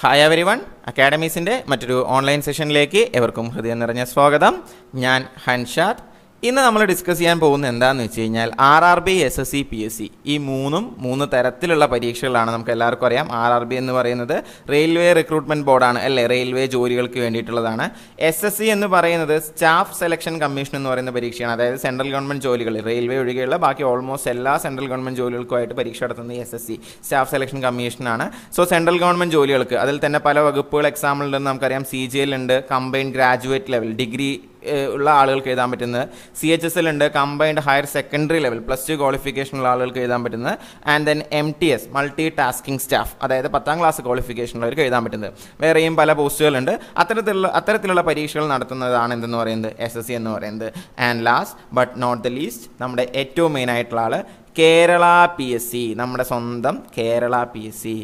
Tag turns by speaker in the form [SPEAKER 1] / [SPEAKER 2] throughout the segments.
[SPEAKER 1] hi every one അക്കാഡമീസിൻ്റെ മറ്റൊരു online സെഷനിലേക്ക് എവർക്കും ഹൃദയം നിറഞ്ഞ സ്വാഗതം ഞാൻ ഹൻഷാദ് ഇന്ന് നമ്മൾ ഡിസ്കസ് ചെയ്യാൻ പോകുന്നത് എന്താണെന്ന് വെച്ച് കഴിഞ്ഞാൽ R R B S S C P S C ഈ മൂന്നും മൂന്ന് തരത്തിലുള്ള പരീക്ഷകളാണ് നമുക്ക് എല്ലാവർക്കും അറിയാം ആർ ആർ ബി എന്ന് പറയുന്നത് റെയിൽവേ റിക്രൂട്ട്മെൻറ്റ് ബോർഡാണ് അല്ലേ റെയിൽവേ ജോലികൾക്ക് വേണ്ടിയിട്ടുള്ളതാണ് എസ് എസ് സി എന്ന് പറയുന്നത് സ്റ്റാഫ് സെലക്ഷൻ കമ്മീഷൻ എന്ന് പറയുന്ന പരീക്ഷയാണ് അതായത് സെൻട്രൽ ഗവൺമെൻറ് ജോലികൾ റെയിൽവേ ഒഴികെയുള്ള ബാക്കി ഓൾമോസ്റ്റ് എല്ലാ സെൻട്രൽ ഗവൺമെൻറ് ജോലികൾക്കുമായിട്ട് പരീക്ഷ നടത്തുന്നത് S S C staff selection കമ്മീഷനാണ് സോ സെൻട്രൽ ഗവൺമെൻറ് ജോലികൾക്ക് അതിൽ തന്നെ പല വകുപ്പുകൾ എക്സാമ്പിൾ ഉണ്ടെന്ന് നമുക്കറിയാം സി ജി എൽ ഉണ്ട് കമ്പൈൻഡ് ഗ്രാജുവേറ്റ് ലെവൽ ഡിഗ്രി ഉള്ള ആളുകൾക്ക് എഴുതാൻ പറ്റുന്നത് സി എച്ച് എസ് എൽ ഉണ്ട് combined higher secondary level plus two qualification ഉള്ള ആളുകൾക്ക് എഴുതാൻ പറ്റുന്നത് and then M T S multi tasking staff അതായത് പത്താം ക്ലാസ് ക്വാളിഫിക്കേഷൻ ഉള്ളവർക്ക് എഴുതാൻ പറ്റുന്നത് വേറെയും പല പോസ്റ്റുകളുണ്ട് അത്തരത്തിലുള്ള അത്തരത്തിലുള്ള പരീക്ഷകൾ നടത്തുന്നതാണ് എന്തെന്ന് പറയുന്നത് എസ് എസ് സി എന്ന് പറയുന്നത് and last but not the least നമ്മുടെ ഏറ്റവും മെയിൻ ആയിട്ടുള്ള ആൾ കേരള പി എസ് സി നമ്മുടെ സ്വന്തം കേരള പി എസ് സി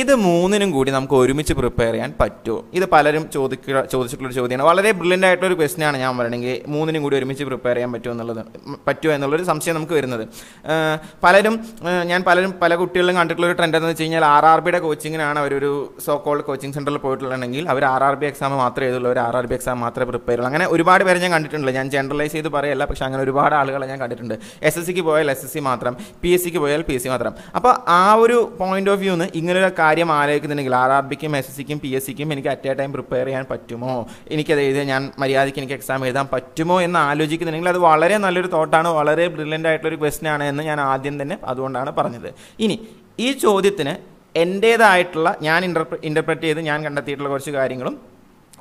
[SPEAKER 1] ഇത് മൂന്നിനും കൂടി നമുക്ക് ഒരുമിച്ച് പ്രിപ്പയർ ചെയ്യാൻ പറ്റുമോ ഇത് പലരും ചോദിക്കുക ചോദിച്ചിട്ടുള്ളൊരു ചോദ്യമാണ് വളരെ ബ്രില്യൻ്റ് ആയിട്ടൊരു ക്വസ്റ്റ്യനാണ് ഞാൻ പറയണമെങ്കിൽ മൂന്നിനും കൂടി ഒരുമിച്ച് പ്രിപ്പയർ ചെയ്യാൻ പറ്റുമോ എന്നുള്ളത് പറ്റുമോ എന്നുള്ളൊരു സംശയം നമുക്ക് വരുന്നത് പലരും ഞാൻ പലരും പല കുട്ടികളിലും കണ്ടിട്ടുള്ളൊരു ട്രെൻഡ് എന്ന് വെച്ച് കഴിഞ്ഞാൽ ആർ ആർ ബിയുടെ കോച്ചിങ്ങിനാണ് അവരൊരു സോ കോൾഡ് കോച്ചിങ് സെൻറ്ററിൽ പോയിട്ടുള്ളതെങ്കിൽ അവർ ആർ ആർ ബി എക്സാം മാത്രമേ എഴുതുള്ളൂ ഒരു ആർ ആർ ബി എക്സാം മാത്രമേ പ്രിപ്പയർ ചെയ്യുള്ളൂ അങ്ങനെ ഒരുപാട് പേരെ ഞാൻ കണ്ടിട്ടുണ്ട് ഞാൻ ജനറലൈസ് ചെയ്ത് പറയല്ല പക്ഷേ അങ്ങനെ ഒരുപാട് ആളുകളെ ഞാൻ കണ്ടിട്ടുണ്ട് എസ് എസ് സിക്ക് പോയാൽ എസ് എസ് സി മാത്രം പി എസ് സിക്ക് പോയാൽ പി എസ് സി മാത്രം അപ്പോൾ ആ ഒരു പോയിന്റ് ഓഫ് വ്യൂന്ന് ഇങ്ങനെയൊരു കാര്യം ആലോചിക്കുന്നുണ്ടെങ്കിൽ ആർ ആർ ബിക്കും എസ് എസ് സിക്കും പി എസ് സിക്കും എനിക്ക് അറ്റ് എ ടൈം പ്രിപ്പയർ ചെയ്യാൻ പറ്റുമോ എനിക്കത് എഴുതി ഞാൻ മര്യാദയ്ക്ക് എനിക്ക് എക്സാം എഴുതാൻ പറ്റുമോ എന്ന് ആലോചിക്കുന്നുണ്ടെങ്കിൽ അത് വളരെ നല്ലൊരു തോട്ടാണ് വളരെ ബ്രില്യൻ്റ് ആയിട്ടുള്ളൊരു ക്വസ്റ്റ്യൻ ആണ് എന്ന് ഞാൻ ആദ്യം തന്നെ അതുകൊണ്ടാണ് പറഞ്ഞത് ഇനി ഈ ചോദ്യത്തിന് എൻ്റേതായിട്ടുള്ള ഞാൻ ഇൻ്റർപ്ര ഇൻ്റർപ്രറ്റ് ചെയ്ത് ഞാൻ കണ്ടെത്തിയിട്ടുള്ള കുറച്ച് കാര്യങ്ങളും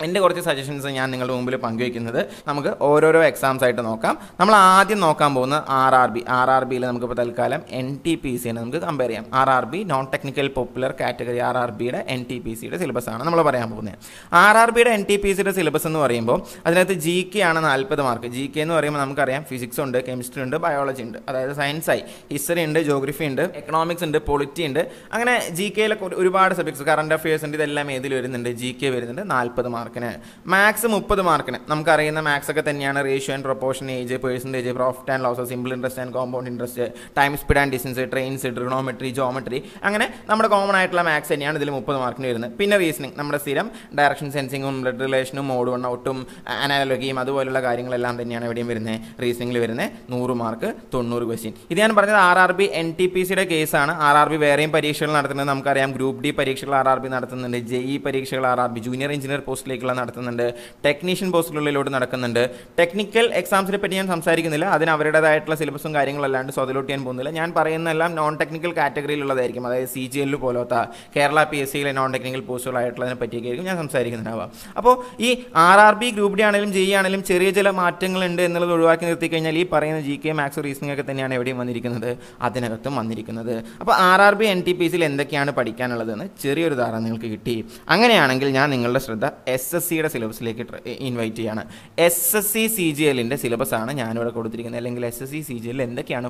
[SPEAKER 1] എൻ്റെ കുറച്ച് സജഷൻസ് ഞാൻ നിങ്ങളുടെ മുമ്പിൽ പങ്കുവയ്ക്കുന്നത് നമുക്ക് ഓരോരോ എക്സാംസ് ആയിട്ട് നോക്കാം നമ്മൾ ആദ്യം നോക്കാൻ പോകുന്ന R R B R R ബിയിൽ ഇപ്പോൾ തൽക്കാലം എൻ ടി പി സിനെ നമുക്ക് കമ്പയർ ചെയ്യാം R R B non technical popular category R R ബിയുടെ എൻ ടി പി സിയുടെ സിലബസ് ആണ് നമ്മൾ പറയാൻ പോകുന്നത് ആർ ആർ ബിയുടെ എൻ ടി പി സിയുടെ സിലബസ് എന്ന് പറയുമ്പോൾ അതിനകത്ത് ജി കെ ആണ് നാൽപ്പത് മാർക്ക് ജി കെ എന്ന് പറയുമ്പോൾ നമുക്കറിയാം ഫിസിക്സ് ഉണ്ട് കെമിസ്ട്രി ഉണ്ട് ബയോളജി ഉണ്ട് അതായത് സയൻസ് ആയി ഹിസ്റ്ററി ഉണ്ട് ജോഗ്രഫി ഉണ്ട് എക്കണോമിക്സ് ഉണ്ട് പൊളിറ്റി ഉണ്ട് അങ്ങനെ ജി കെയിലെ ഒരുപാട് സബ്ജക്ട്സ് കറണ്ട് അഫയേഴ്സ് ഉണ്ട് ഇതെല്ലാം ഏതിൽ വരുന്നുണ്ട് ജി കെ വരുന്നുണ്ട് നാൽപ്പത് മാർക്ക് മാർക്കിന് മാത്സ് മുപ്പത് മാർക്കിന് നമുക്കറിയുന്ന മാത്സ് ഒക്കെ തന്നെയാണ് ratio and proportion age percentage profit and loss simple interest and compound interest time speed and distance trains trigonometry geometry അങ്ങനെ നമ്മുടെ കോമൺ ആയിട്ടുള്ള മാത്സ് തന്നെയാണ് ഇതിൽ മുപ്പത് മാർക്കിന് വരുന്നത് പിന്നെ റീസണിങ് നമ്മുടെ സ്ഥിരം ഡയറക്ഷൻ സെൻസിങ്ങും ബ്ലഡ് റിലേഷനും മോഡ് വൺ ഔട്ടും അനാലോഗിയും അതുപോലുള്ള കാര്യങ്ങളെല്ലാം തന്നെയാണ് എവിടെയും വരുന്നത് റീസണിങ്ങിൽ വരുന്നത് നൂറ് മാർക്ക് തൊണ്ണൂറ് ക്വസ്റ്റ്യൻ ഇത് ഞാൻ പറഞ്ഞത് R R B N T P സിയുടെ കേസാണ് ആർ ആർ ബി വേറെയും പരീക്ഷകൾ നടത്തുന്നത് നമുക്കറിയാം ഗ്രൂപ്പ് ഡി പരീക്ഷകൾ ആർ ആർ ബി നടത്തുന്നുണ്ട് ജെ ഇ e പരീക്ഷകൾ R R B junior engineer പോസ്റ്റിൽ പോസ്റ്റിലേക്കുള്ള നടത്തുന്നുണ്ട് ടെക്നീഷ്യൻ പോസ്റ്റുകളിലൂടെ നടക്കുന്നുണ്ട് ടെക്നിക്കൽ എക്സാംസിനെ പറ്റി ഞാൻ സംസാരിക്കുന്നില്ല അതിന് അവരുടേതായിട്ടുള്ള സിലബസും കാര്യങ്ങളല്ലാണ്ട് സോ ഞാൻ പോകുന്നില്ല ഞാൻ പറയുന്നതെല്ലാം നോൺ ടെക്നിക്കൽ കാറ്റഗറിയിലുള്ളതായിരിക്കും അതായത് സി ജി എല്ലു പോലത്തെ കേരള പി എസ് സിയിലെ നോൺ ടെക്നിക്കൽ പോസ്റ്റുകളായിട്ടുള്ളതിനെ പറ്റിയൊക്കെ ആയിരിക്കും ഞാൻ സംസാരിക്കുന്നുണ്ടാവുക അപ്പോൾ ഈ R R B group D ആണെങ്കിലും ജി ആണെങ്കിലും ചെറിയ ചില മാറ്റങ്ങളുണ്ട് എന്നുള്ളത് ഒഴിവാക്കി നിർത്തി കഴിഞ്ഞാൽ ഈ പറയുന്ന ജി കെ മാക്സ് റീസണിംഗ് ഒക്കെ തന്നെയാണ് എവിടെയും വന്നിരിക്കുന്നത് അതിനകത്തും വന്നിരിക്കുന്നത് അപ്പോൾ R R B N T P സിയിൽ എന്തൊക്കെയാണ് പഠിക്കാനുള്ളതെന്ന് ചെറിയൊരു ധാരണ നിങ്ങൾക്ക് കിട്ടി അങ്ങനെയാണെങ്കിൽ ഞാൻ നിങ്ങളുടെ ശ്രദ്ധ എസ് എസ് എസ് സിയുടെ സിലബസിലേക്ക് ഇൻവൈറ്റ് ചെയ്യാണ് S S C C G എല്ലിൻ്റെ സിലബസാണ് ഞാനിവിടെ കൊടുത്തിരിക്കുന്നത് അല്ലെങ്കിൽ S S C C G L എന്തൊക്കെയാണ്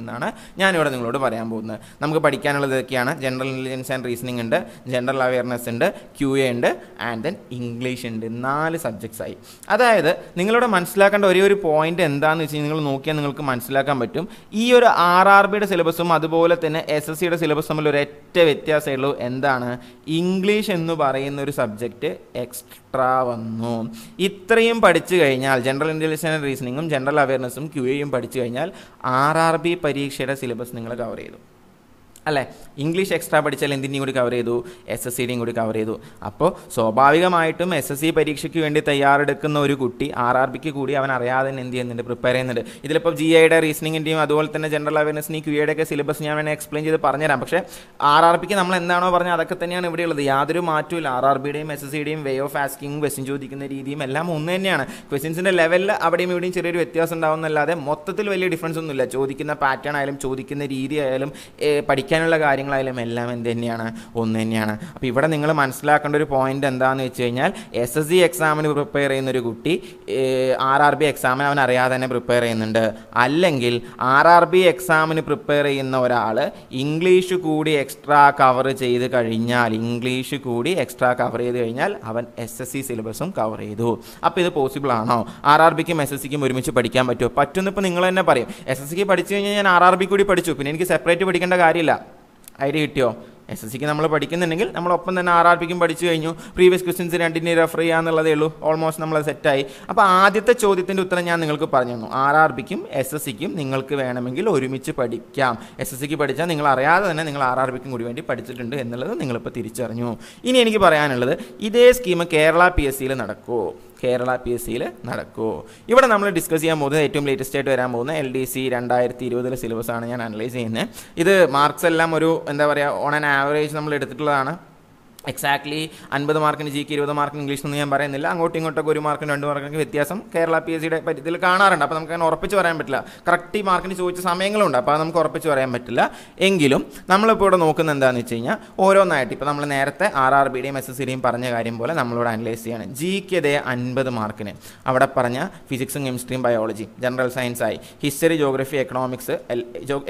[SPEAKER 1] എന്നാണ് ഞാനിവിടെ നിങ്ങളോട് പറയാൻ പോകുന്നത് നമുക്ക് പഠിക്കാനുള്ളത് ഇതൊക്കെയാണ് ജനറൽ ഇൻ്റലിജൻസ് ആൻഡ് റീസണിംഗ് ഉണ്ട് ജനറൽ അവയർനെസ് ഉണ്ട് ക്യു എ ഉണ്ട് ആൻഡ് ദെൻ ഇംഗ്ലീഷ് ഉണ്ട് നാല് സബ്ജക്ട്സ് ആയി അതായത് നിങ്ങളുടെ മനസ്സിലാക്കേണ്ട ഒരേ ഒരു പോയിന്റ് എന്താണെന്ന് വെച്ച് കഴിഞ്ഞാൽ നിങ്ങൾ നോക്കിയാൽ നിങ്ങൾക്ക് മനസ്സിലാക്കാൻ പറ്റും ഈ ഒരു ആർ ആർ ബിയുടെ സിലബസും അതുപോലെ തന്നെ എസ് എസ് സിയുടെ സിലബസ് തമ്മിൽ ഒരു ഏറ്റവും വ്യത്യാസമുള്ളൂ എന്താണ് ഇംഗ്ലീഷ് എന്ന് പറയുന്ന ഒരു സബ്ജക്റ്റ് എക്സ്ട്രാ വന്നു ഇത്രയും പഠിച്ചു കഴിഞ്ഞാൽ ജനറൽ ഇൻ്റലിജൻസ് റീസണിങ്ങും ജനറൽ അവയർനെസ്സും ക്യു എയും പഠിച്ചു കഴിഞ്ഞാൽ ആർ ആർ ബി പരീക്ഷയുടെ സിലബസ് നിങ്ങൾ കവർ ചെയ്തു അല്ലേ ഇംഗ്ലീഷ് എക്സ്ട്രാ പഠിച്ചാൽ എന്തിൻ്റെയും കൂടി കവർ ചെയ്തു എസ് എസ് സിയുടെയും കൂടി കവർ ചെയ്തു അപ്പോൾ സ്വാഭാവികമായിട്ടും എസ് എസ് സി പരീക്ഷയ്ക്ക് വേണ്ടി തയ്യാറെടുക്കുന്ന ഒരു കുട്ടി ആർ ആർ ബിക്ക് കൂടി അവൻ അറിയാതെ തന്നെ എന്ത് ചെയ്യുന്നുണ്ട് പ്രിപ്പയർ ചെയ്യുന്നുണ്ട് ഇതിലിപ്പോൾ ജി ഐയുടെ റീസണിങ്ങിൻ്റെയും അതുപോലെ തന്നെ ജനറൽ അവയർനെസ്സിൻ്റെയും ക്യു ഒക്കെ സിലബസ് ഞാൻ വേണമെങ്കിൽ എക്സ്പ്ലെയിൻ ചെയ്ത് തരാം പക്ഷേ ആർ ആർ ബിക്ക് നമ്മൾ എന്താണോ പറഞ്ഞാൽ അതൊക്കെ തന്നെയാണ് ഇവിടെയുള്ളത് യാതൊരു മാറ്റവും ആർ ആർ ബിയുടെയും എസ് എസ് സിയുടെയും വേ ഓഫ് ആസ്കിങ് ക്വസ്റ്റ്യൻ ചോദിക്കുന്ന രീതിയും എല്ലാം ഒന്ന് തന്നെയാണ് ക്വസ്റ്റ്യൻസിൻ്റെ ലെവലിൽ അവിടെയും ഇവിടെയും ചെറിയൊരു വ്യത്യാസം ഉണ്ടാവുന്നല്ലാതെ മൊത്തത്തിൽ വലിയ ഡിഫറൻസ് ഒന്നുമില്ല ചോദിക്കുന്ന പാറ്റേൺ ആയാലും ചോദിക്കുന്ന രീതി ആയാലും പഠിക്കാൻ പഠിക്കാനുള്ള കാര്യങ്ങളായാലും എല്ലാം എന്ത് തന്നെയാണ് ഒന്ന് തന്നെയാണ് അപ്പോൾ ഇവിടെ നിങ്ങൾ മനസ്സിലാക്കേണ്ട ഒരു പോയിന്റ് എന്താണെന്ന് വെച്ച് കഴിഞ്ഞാൽ എസ് എസ് സി എക്സാമിന് പ്രിപ്പയർ ചെയ്യുന്ന ഒരു കുട്ടി ആർ ആർ ബി എക്സാമിന് അവൻ അറിയാതെ തന്നെ പ്രിപ്പയർ ചെയ്യുന്നുണ്ട് അല്ലെങ്കിൽ ആർ ആർ ബി എക്സാമിന് പ്രിപ്പയർ ചെയ്യുന്ന ഒരാൾ ഇംഗ്ലീഷ് കൂടി എക്സ്ട്രാ കവർ ചെയ്ത് കഴിഞ്ഞാൽ ഇംഗ്ലീഷ് കൂടി എക്സ്ട്രാ കവർ ചെയ്ത് കഴിഞ്ഞാൽ അവൻ എസ് എസ് സി സിലബസും കവർ ചെയ്തു അപ്പോൾ ഇത് പോസിബിൾ ആണോ ആർ ആർ ബിക്കും എസ് എസ് സിക്കും ഒരുമിച്ച് പഠിക്കാൻ പറ്റുമോ പറ്റുന്നിപ്പോൾ നിങ്ങൾ തന്നെ പറയും എസ് എസ് സിക്ക് പഠിച്ചു കഴിഞ്ഞാൽ ഞാൻ ആർ ആർ ബി കൂടി പഠിച്ചു പിന്നെ എനിക്ക് സെപ്പറേറ്റ് പഠിക്കേണ്ട കാര്യമില്ല ഐഡിയ കിട്ടിയോ എസ് എസ് സിക്ക് നമ്മൾ പഠിക്കുന്നുണ്ടെങ്കിൽ നമ്മൾ ഒപ്പം തന്നെ ആർ ആർ പിക്കും പഠിച്ചു കഴിഞ്ഞു പ്രീവിയസ് ക്വസ്റ്റ്യൻസ് രണ്ടിനെ റെഫർ ചെയ്യാന്നുള്ളതേ ഉള്ളൂ ഓൾമോസ്റ്റ് നമ്മൾ സെറ്റായി അപ്പോൾ ആദ്യത്തെ ചോദ്യത്തിൻ്റെ ഉത്തരം ഞാൻ നിങ്ങൾക്ക് പറഞ്ഞു തന്നു ആർ ആർ പിക്കും എസ് എസ് സിക്കും നിങ്ങൾക്ക് വേണമെങ്കിൽ ഒരുമിച്ച് പഠിക്കാം എസ് എസ് സിക്ക് പഠിച്ചാൽ നിങ്ങൾ അറിയാതെ തന്നെ നിങ്ങൾ ആർ ആർ പിക്കും കൂടി വേണ്ടി പഠിച്ചിട്ടുണ്ട് എന്നുള്ളത് നിങ്ങളിപ്പോൾ തിരിച്ചറിഞ്ഞു ഇനി എനിക്ക് പറയാനുള്ളത് ഇതേ സ്കീം കേരള പി എസ് സിയിൽ നടക്കുമോ കേരള പി എസ് സിയിൽ നടക്കൂ ഇവിടെ നമ്മൾ ഡിസ്കസ് ചെയ്യാൻ പോകുന്നത് ഏറ്റവും ലേറ്റസ്റ്റ് ആയിട്ട് വരാൻ പോകുന്ന എൽ ഡി സി രണ്ടായിരത്തി ഇരുപതിലെ സിലബസാണ് ഞാൻ അനലൈസ് ചെയ്യുന്നത് ഇത് മാർക്സ് എല്ലാം ഒരു എന്താ പറയുക ഓൺ ആൻ ആവറേജ് നമ്മൾ എടുത്തിട്ടുള്ളതാണ് എക്സാക്ട്ലി അൻപത് മാർക്കിന് ജി ഇരുപത് മാർക്കിന് ഇംഗ്ലീഷ് എന്ന് ഞാൻ പറയുന്നില്ല അങ്ങോട്ടും ഇങ്ങോട്ടൊക്കെ ഒരു മാർക്കിന് രണ്ട് മാർക്കിനൊക്കെ വ്യത്യാസം കേരള പി എസ് സിയുടെ പരിധിയിൽ കാണാറുണ്ട് അപ്പോൾ നമുക്ക് അങ്ങനെ ഉറപ്പിച്ച് പറയാൻ പറ്റില്ല കറക്റ്റ് ഈ മാർക്കിന് ചോദിച്ച സമയങ്ങളുണ്ട് അപ്പോൾ അത് നമുക്ക് ഉറപ്പിച്ച് പറയാൻ പറ്റില്ല എങ്കിലും നമ്മളിപ്പോൾ ഇവിടെ നോക്കുന്ന എന്താണെന്ന് വെച്ച് കഴിഞ്ഞാൽ ഓരോന്നായിട്ട് ഇപ്പോൾ നമ്മൾ നേരത്തെ ആർ ആർ ഡിയും എസ് എസ് സിയും പറഞ്ഞ കാര്യം പോലെ നമ്മളിവിടെ അനലൈസ് കെ ദേ അൻപത് മാർക്കിന് അവിടെ പറഞ്ഞ ഫിസിക്സും കെമിസ്ട്രിയും ബയോളജി ജനറൽ സയൻസ് ആയി ഹിസ്റ്ററി ജോഗ്രഫി എക്കണോമിക്സ്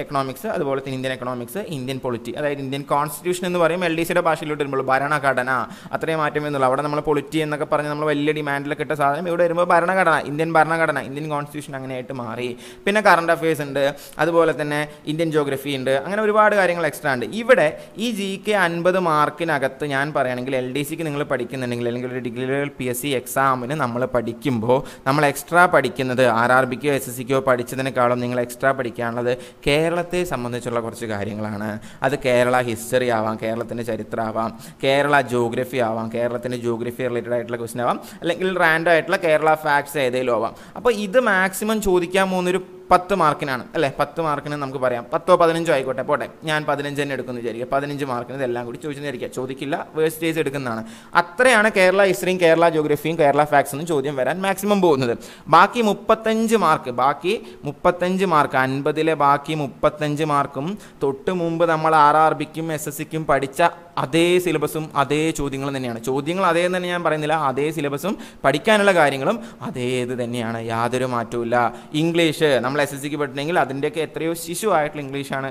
[SPEAKER 1] എക്കണോമിക്സ് അതുപോലെ തന്നെ ഇന്ത്യൻ എക്കണോമിക്സ് ഇന്ത്യൻ പൊളിറ്റി അതായത് ഇന്ത്യൻ കോൺസ്റ്റിറ്റ്യൂഷൻ എന്ന് പറയും എൽ ഡി സിയുടെ ഭാഷയിലോട്ട് വരുമ്പോൾ ഭരണഘടന അത്രയും മാറ്റം എന്നുള്ളൂ അവിടെ നമ്മൾ പൊളിറ്റി എന്നൊക്കെ പറഞ്ഞ് നമ്മൾ വലിയ ഡിമാൻഡിലൊക്കെ ഇട്ട സാധനം ഇവിടെ വരുമ്പോൾ ഭരണഘടന ഇന്ത്യൻ ഭരണഘടന ഇന്ത്യൻ കോൺസ്റ്റിറ്റ്യൂഷൻ അങ്ങനെയായിട്ട് മാറി പിന്നെ കറണ്ട് അഫയേഴ്സ് ഉണ്ട് അതുപോലെ തന്നെ ഇന്ത്യൻ ജോഗ്രഫി ഉണ്ട് അങ്ങനെ ഒരുപാട് കാര്യങ്ങൾ എക്സ്ട്രാ ഉണ്ട് ഇവിടെ ഈ ജി കെ അൻപത് മാർക്കിനകത്ത് ഞാൻ പറയുകയാണെങ്കിൽ എൽ ഡി സിക്ക് നിങ്ങൾ പഠിക്കുന്നുണ്ടെങ്കിൽ അല്ലെങ്കിൽ ഒരു degree level P S C എക്സാമിന് നമ്മൾ പഠിക്കുമ്പോൾ നമ്മൾ എക്സ്ട്രാ പഠിക്കുന്നത് ആർ ആർ ബിക്കോ എസ് എസ് സിക്കോ പഠിച്ചതിനേക്കാളും നിങ്ങൾ എക്സ്ട്രാ പഠിക്കാനുള്ളത് കേരളത്തെ സംബന്ധിച്ചുള്ള കുറച്ച് കാര്യങ്ങളാണ് അത് കേരള ഹിസ്റ്ററി ആവാം കേരളത്തിൻ്റെ ചരിത്രമാവാം കേരള കേരള ജോഗ്രഫി ആവാം കേരളത്തിൻ്റെ ജോഗ്രഫി റിലേറ്റഡ് ആയിട്ടുള്ള ക്വസ്റ്റൻ ആവാം അല്ലെങ്കിൽ റാൻഡം ആയിട്ടുള്ള കേരള ഫാക്ട്സ് ഏതെങ്കിലും ആവാം അപ്പോൾ ഇത് മാക്സിമം ചോദിക്കാൻ പോകുന്നൊരു പത്ത് മാർക്കിനാണ് അല്ലേ പത്ത് മാർക്കിന് നമുക്ക് പറയാം പത്തോ പതിനഞ്ചോ ആയിക്കോട്ടെ പോട്ടെ ഞാൻ പതിനഞ്ച് തന്നെ എടുക്കുന്നു വിചാരിക്കുക പതിനഞ്ച് മാർക്കിന് ഇതെല്ലാം കൂടി ചോദിച്ചെന്നിരിക്കുക ചോദിക്കില്ല വേസ്റ്റേജ് എടുക്കുന്നതാണ് അത്രയാണ് കേരള ഹിസ്റ്ററിയും കേരള ജോഗ്രഫിയും കേരള ഫാക്സ് എന്നും ചോദ്യം വരാൻ മാക്സിമം പോകുന്നത് ബാക്കി മുപ്പത്തഞ്ച് മാർക്ക് ബാക്കി മുപ്പത്തഞ്ച് മാർക്ക് അൻപതിലെ ബാക്കി മുപ്പത്തഞ്ച് മാർക്കും തൊട്ട് മുമ്പ് നമ്മൾ ആർ ആർ ബിക്കും എസ് എസ് സിക്കും പഠിച്ച അതേ സിലബസും അതേ ചോദ്യങ്ങളും തന്നെയാണ് ചോദ്യങ്ങൾ അതേ തന്നെ ഞാൻ പറയുന്നില്ല അതേ സിലബസും പഠിക്കാനുള്ള കാര്യങ്ങളും അതേത് തന്നെയാണ് യാതൊരു മാറ്റവുമില്ല ഇംഗ്ലീഷ് നമ്മൾ എസ് എസ് സിക്ക് പെട്ടിട്ടുണ്ടെങ്കിൽ അതിൻ്റെയൊക്കെ എത്രയോ ശിശു ആയിട്ടുള്ള ഇംഗ്ലീഷാണ്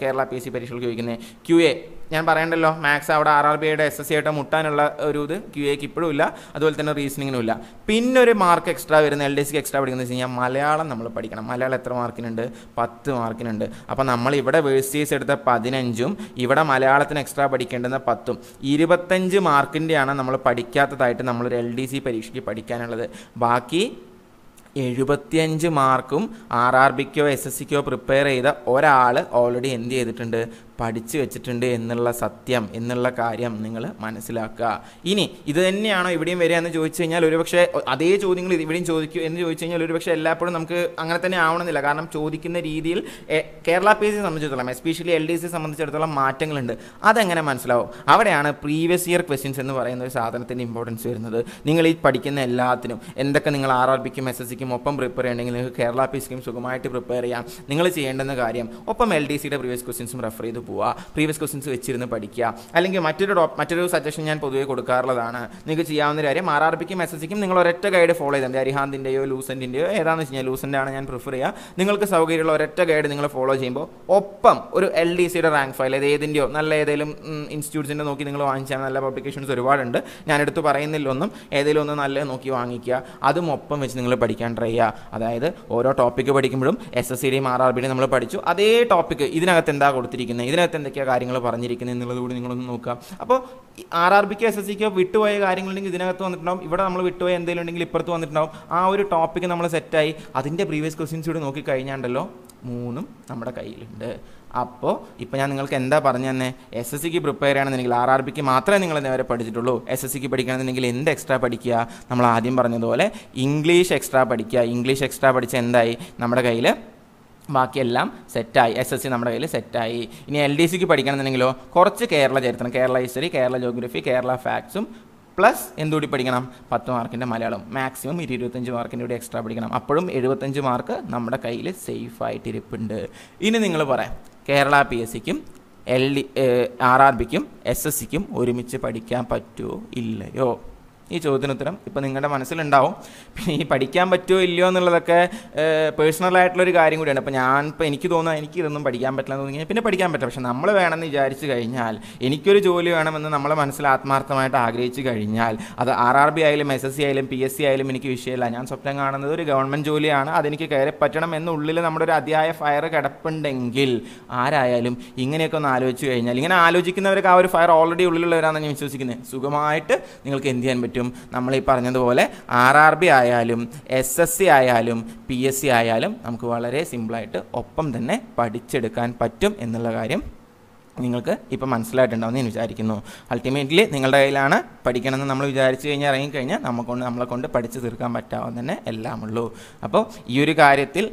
[SPEAKER 1] കേരള പി എസ് സി പരീക്ഷകൾ ചോദിക്കുന്നത് ക്യു എ ഞാൻ പറയണ്ടല്ലോ മാത്സ് അവിടെ ആർ ആർ ബി ഐയുടെ എസ് എസ് സി ആയിട്ട് മുട്ടാനുള്ള ഒരു ഇത് ക്യു എക്ക് ഇപ്പോഴും ഇല്ല അതുപോലെ തന്നെ റീസണിങ്ങിനും ഇല്ല പിന്നെ ഒരു മാർക്ക് എക്സ്ട്രാ വരുന്ന എൽ ഡി സിക്ക് എക്സ്ട്രാ പഠിക്കുന്നത് വെച്ച് കഴിഞ്ഞാൽ മലയാളം നമ്മൾ പഠിക്കണം മലയാളം എത്ര മാർക്കിനുണ്ട് പത്ത് മാർക്കിനുണ്ട് അപ്പോൾ നമ്മൾ ഇവിടെ വേഴ്സീസ് എടുത്ത പതിനഞ്ചും ഇവിടെ മലയാളത്തിന് എക്സ്ട്രാ പഠിക്കേണ്ടുന്ന പത്തും ഇരുപത്തഞ്ച് മാർക്കിൻ്റെയാണ് നമ്മൾ പഠിക്കാത്തതായിട്ട് നമ്മളൊരു എൽ ഡി സി പരീക്ഷയ്ക്ക് പഠിക്കാനുള്ളത് ബാക്കി എഴുപത്തിയഞ്ച് മാർക്കും ആർ ആർ ബിക്കോ എസ് എസ് സിക്കോ പ്രിപ്പയർ ചെയ്ത ഒരാൾ ഓൾറെഡി എന്ത് ചെയ്തിട്ടുണ്ട് പഠിച്ചു വെച്ചിട്ടുണ്ട് എന്നുള്ള സത്യം എന്നുള്ള കാര്യം നിങ്ങൾ മനസ്സിലാക്കുക ഇനി ഇത് തന്നെയാണോ ഇവിടെയും വരിക എന്ന് ചോദിച്ചു കഴിഞ്ഞാൽ ഒരുപക്ഷെ അതേ ചോദ്യങ്ങൾ ഇവിടെയും ചോദിക്കും എന്ന് ചോദിച്ചു കഴിഞ്ഞാൽ ഒരുപക്ഷെ എല്ലായ്പ്പോഴും നമുക്ക് അങ്ങനെ തന്നെ ആവണമെന്നില്ല കാരണം ചോദിക്കുന്ന രീതിയിൽ കേരള പി എസ് സി സംബന്ധിച്ചിടത്തോളം എസ്പെഷ്യലി എൽ ഡി സി സംബന്ധിച്ചിടത്തോളം മാറ്റങ്ങളുണ്ട് അതെങ്ങനെ മനസ്സിലാവും അവിടെയാണ് പ്രീവിയസ് ഇയർ ക്വസ്റ്റ്യൻസ് എന്ന് പറയുന്ന ഒരു സാധനത്തിൻ്റെ ഇമ്പോർട്ടൻസ് വരുന്നത് നിങ്ങൾ ഈ പഠിക്കുന്ന എല്ലാത്തിനും എന്തൊക്കെ നിങ്ങൾ ആർ ആർ ബിക്കും എസ് എസ് സിക്കും ഒപ്പം പ്രിപ്പയർ ചെയ്യണമെങ്കിൽ നിങ്ങൾക്ക് കേരള പി എസ് സിക്കും സുഖമായിട്ട് പ്രിപ്പയർ ചെയ്യാം നിങ്ങൾ ചെയ്യേണ്ടുന്ന കാര്യം ഒപ്പം എൽ ഡി സിയുടെ പ്രീവിയസ് ക്വസ്റ്റ്യൻസും റെഫർ ചെയ്ത് പോവുക പ്രീവിയസ് ക്വസ്റ്റ്യൻസ് വെച്ചിരുന്ന് പഠിക്കുക അല്ലെങ്കിൽ മറ്റൊരു മറ്റൊരു സജഷൻ ഞാൻ പൊതുവേ കൊടുക്കാറുള്ളതാണ് നിങ്ങൾക്ക് ചെയ്യാവുന്ന കാര്യം മാറാർപ്പിക്കും ആർ എസ് എസ് സിക്കും നിങ്ങൾ ഒരൊറ്റ ഗൈഡ് ഫോളോ ചെയ്താൽ മതി അരിഹാന്തിൻ്റെയോ ലൂസൻറ്റിൻ്റെയോ ഏതാണെന്ന് വെച്ച് കഴിഞ്ഞാൽ ഞാൻ പ്രിഫർ ചെയ്യുക നിങ്ങൾക്ക് സൗകര്യമുള്ള ഒരൊറ്റ ഗൈഡ് നിങ്ങൾ ഫോളോ ചെയ്യുമ്പോൾ ഒപ്പം ഒരു എൽ ഡി സിയുടെ റാങ്ക് ഫയൽ അത് ഏതിൻ്റെയോ നല്ല ഏതെങ്കിലും ഇൻസ്റ്റിറ്റ്യൂട്ട്സിൻ്റെ നോക്കി നിങ്ങൾ വാങ്ങിച്ചാൽ നല്ല പബ്ലിക്കേഷൻസ് ഒരുപാടുണ്ട് ഞാൻ എടുത്ത് പറയുന്നില്ലൊന്നും ഏതെങ്കിലും ഒന്ന് നല്ല നോക്കി വാങ്ങിക്കുക അതും ഒപ്പം വെച്ച് നിങ്ങൾ പഠിക്കാൻ ട്രൈ ചെയ്യുക അതായത് ഓരോ ടോപ്പിക്ക് പഠിക്കുമ്പോഴും എസ് എസ് സിയുടെയും ആർ ആർ ബിയുടെയും നമ്മൾ പഠിച്ചു അതേ ടോപ്പിക്ക് ഇതിനകത്ത് എന്താ കൊടുത്തിരിക്കുന്നത് ഇതിനകത്ത് എന്തൊക്കെയാണ് കാര്യങ്ങൾ പറഞ്ഞിരിക്കുന്നത് എന്നുള്ളത് കൂടി നിങ്ങളൊന്ന് നോക്കുക അപ്പോൾ ആർ ആർ ബിക്ക് എസ് എസ് സിക്കോ വിട്ടുപോയ കാര്യങ്ങളുണ്ടെങ്കിൽ ഇതിനകത്ത് വന്നിട്ടുണ്ടാവും ഇവിടെ നമ്മൾ വിട്ടുപോയ എന്തെങ്കിലും ഉണ്ടെങ്കിൽ ഇപ്പുറത്ത് വന്നിട്ടുണ്ടാവും ആ ഒരു ടോപ്പിക്ക് നമ്മൾ സെറ്റായി അതിൻ്റെ പ്രീവിയസ് ക്വസ്റ്റ്യൻസ് കൂടി നോക്കിക്കഴിഞ്ഞാണ്ടല്ലോ മൂന്നും നമ്മുടെ കയ്യിലുണ്ട് അപ്പോൾ ഇപ്പോൾ ഞാൻ നിങ്ങൾക്ക് എന്താ പറഞ്ഞു തന്നെ എസ് എസ് സിക്ക് പ്രിപ്പയർ ചെയ്യണമെന്നുണ്ടെങ്കിൽ ആർ ആർ ബിക്ക് മാത്രമേ നിങ്ങൾ നേരെ പഠിച്ചിട്ടുള്ളൂ എസ് എസ് സിക്ക് പഠിക്കണമെന്നുണ്ടെങ്കിൽ എന്ത് എക്സ്ട്രാ പഠിക്കുക നമ്മൾ ആദ്യം പറഞ്ഞതുപോലെ ഇംഗ്ലീഷ് എക്സ്ട്രാ പഠിക്കുക ഇംഗ്ലീഷ് എക്സ്ട്രാ പഠിച്ച എന്തായി നമ്മുടെ കയ്യിൽ ബാക്കിയെല്ലാം സെറ്റായി എസ് എസ് സി നമ്മുടെ കയ്യിൽ സെറ്റായി ഇനി എൽ ഡി സിക്ക് പഠിക്കണമെന്നുണ്ടെങ്കിലോ കുറച്ച് കേരള ചരിത്രം കേരള ഹിസ്റ്ററി കേരള ജോഗ്രഫി കേരള ഫാക്ട്സും പ്ലസ് എന്തുകൂടി പഠിക്കണം പത്ത് മാർക്കിൻ്റെ മലയാളം മാക്സിമം ഇരു ഇരുപത്തഞ്ച് മാർക്കിൻ്റെ കൂടി എക്സ്ട്രാ പഠിക്കണം അപ്പോഴും എഴുപത്തഞ്ച് മാർക്ക് നമ്മുടെ കയ്യിൽ സേഫായിട്ട് ഇരിപ്പുണ്ട് ഇനി നിങ്ങൾ പറയാം കേരള പി എസ് സിക്കും എൽ ഡി ആർ ആർ ബിക്കും എസ് എസ് സിക്കും ഒരുമിച്ച് പഠിക്കാൻ പറ്റുമോ ഇല്ലയോ ഈ ചോദ്യത്തിനുത്തരം ഇപ്പം നിങ്ങളുടെ മനസ്സിലുണ്ടാവും പിന്നെ ഈ പഠിക്കാൻ പറ്റുമോ ഇല്ലയോ എന്നുള്ളതൊക്കെ പേഴ്സണലായിട്ടുള്ളൊരു കാര്യം കൂടിയാണ് അപ്പോൾ ഞാൻ ഇപ്പോൾ എനിക്ക് തോന്നുന്നത് എനിക്ക് ഇതൊന്നും പഠിക്കാൻ പറ്റില്ല എന്ന് തോന്നി പിന്നെ പഠിക്കാൻ പറ്റില്ല പക്ഷെ നമ്മൾ വേണമെന്ന് വിചാരിച്ചു കഴിഞ്ഞാൽ എനിക്കൊരു ജോലി വേണമെന്ന് നമ്മളെ മനസ്സിൽ ആത്മാർത്ഥമായിട്ട് ആഗ്രഹിച്ചു കഴിഞ്ഞാൽ അത് ആർ ആർ ബി ആയാലും എസ് എസ് സി ആയാലും പി എസ് സി ആയാലും എനിക്ക് വിഷയമില്ല ഞാൻ സ്വപ്നം കാണുന്നത് ഒരു ഗവൺമെൻറ് ജോലിയാണ് അതെനിക്ക് കയറി പറ്റണം എന്നുള്ളിൽ നമ്മുടെ ഒരു അതിയായ ഫയർ കിടപ്പുണ്ടെങ്കിൽ ആരായാലും ഇങ്ങനെയൊക്കെ ഒന്ന് ആലോചിച്ച് കഴിഞ്ഞാൽ ഇങ്ങനെ ആലോചിക്കുന്നവർക്ക് ആ ഒരു ഫയർ ഓൾറെഡി ഉള്ളിലുള്ളവരാണെന്ന് ഞാൻ വിശ്വസിക്കുന്നത് സുഖമായിട്ട് നിങ്ങൾക്ക് എന്ത് ചെയ്യാൻ പറ്റും പറ്റും നമ്മൾ ഈ പറഞ്ഞതുപോലെ ആർ ആർ ബി ആയാലും എസ് എസ് സി ആയാലും പി എസ് സി ആയാലും നമുക്ക് വളരെ സിമ്പിളായിട്ട് ഒപ്പം തന്നെ പഠിച്ചെടുക്കാൻ പറ്റും എന്നുള്ള കാര്യം നിങ്ങൾക്ക് ഇപ്പം മനസ്സിലായിട്ടുണ്ടാവും ഞാൻ വിചാരിക്കുന്നു അൾട്ടിമേറ്റ്ലി നിങ്ങളുടെ കയ്യിലാണ് പഠിക്കണമെന്ന് നമ്മൾ വിചാരിച്ചു കഴിഞ്ഞാൽ ഇറങ്ങിക്കഴിഞ്ഞാൽ നമുക്കൊണ്ട് നമ്മളെ കൊണ്ട് പഠിച്ച് തീർക്കാൻ പറ്റാവുന്ന തന്നെ ഉള്ളൂ അപ്പോൾ ഈ ഒരു കാര്യത്തിൽ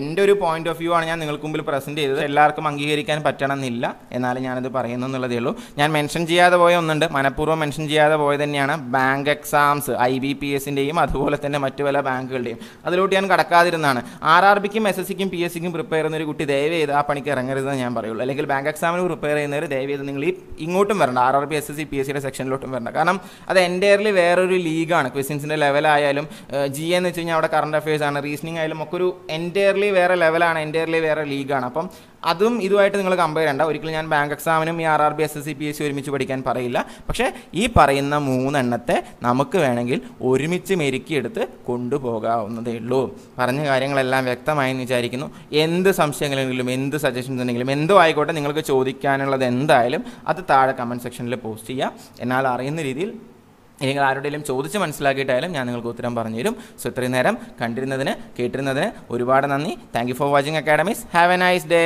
[SPEAKER 1] എൻ്റെ ഒരു പോയിന്റ് ഓഫ് വ്യൂ ആണ് ഞാൻ നിങ്ങൾക്ക് മുമ്പിൽ പ്രസൻറ്റ് ചെയ്തത് എല്ലാവർക്കും അംഗീകരിക്കാൻ പറ്റണമെന്നില്ല എന്നാലും ഞാനത് പറയുന്നു എന്നുള്ളതേ ഉള്ളൂ ഞാൻ മെൻഷൻ ചെയ്യാതെ പോയ ഒന്നുണ്ട് മനഃപൂർവ്വം മെൻഷൻ ചെയ്യാതെ പോയത് തന്നെയാണ് bank exams I B P എസിൻ്റെയും അതുപോലെ തന്നെ മറ്റു പല ബാങ്കുകളുടെയും അതിലോട്ട് ഞാൻ കടക്കാതിരുന്നാണ് ആർ ആർ ബിക്കും എസ് എസ് സിക്കും പി എസ് സിക്കും പ്രിപ്പയർ ചെയ്യുന്ന ഒരു കുട്ടി ദയവ് ചെയ്ത് ആ പണിക്ക് ഇറങ്ങരുതെന്ന് ഞാൻ പറയുള്ളൂ അല്ലെങ്കിൽ ബാങ്ക് എക്സാമിൽ സാധനങ്ങൾ പ്രിപ്പയർ ചെയ്യുന്നവർ ദയവേത് നിങ്ങൾ ഈ ഇങ്ങോട്ടും വരണം R R B S S C P S സിയുടെ സെക്ഷനിലോട്ടും വരണം കാരണം അത് എൻറ്റയർലി വേറൊരു ലീഗാണ് ക്വസ്റ്റ്യൻസിൻ്റെ ലെവലായാലും ജി എന്ന് വെച്ച് കഴിഞ്ഞാൽ അവിടെ കറണ്ട് അഫയേഴ്സ് ആണ് റീസണിങ് ആയാലും ഒക്കെ ഒരു എൻറ്റയർലി വേറെ ലെവലാണ് എൻറ്റയർലി വേറെ ലീഗാണ് അപ്പം അതും ഇതുമായിട്ട് നിങ്ങൾ കമ്പയർ ചെയ്യേണ്ട ഒരിക്കലും ഞാൻ ബാങ്ക് എക്സാമിനും ഈ R R B S S C P S C ഒരുമിച്ച് പഠിക്കാൻ പറയില്ല പക്ഷേ ഈ പറയുന്ന മൂന്നെണ്ണത്തെ നമുക്ക് വേണമെങ്കിൽ ഒരുമിച്ച് മെരുക്കിയെടുത്ത് കൊണ്ടുപോകാവുന്നതേ ഉള്ളൂ പറഞ്ഞ കാര്യങ്ങളെല്ലാം വ്യക്തമായെന്ന് വിചാരിക്കുന്നു എന്ത് സംശയങ്ങളെങ്കിലും എന്ത് സജഷൻസ് ഉണ്ടെങ്കിലും എന്തോ ആയിക്കോട്ടെ നിങ്ങൾക്ക് ചോദിക്കാനുള്ളത് എന്തായാലും അത് താഴെ കമൻറ്റ് സെക്ഷനിൽ പോസ്റ്റ് ചെയ്യുക എന്നാൽ അറിയുന്ന രീതിയിൽ നിങ്ങൾ ആരോടെങ്കിലും ചോദിച്ച് മനസ്സിലാക്കിയിട്ടായാലും ഞാൻ നിങ്ങൾക്ക് ഉത്തരം പറഞ്ഞു തരും സോ ഇത്രയും നേരം കണ്ടിരുന്നതിന് കേട്ടിരുന്നതിന് ഒരുപാട് നന്ദി thank you for watching academies have a nice day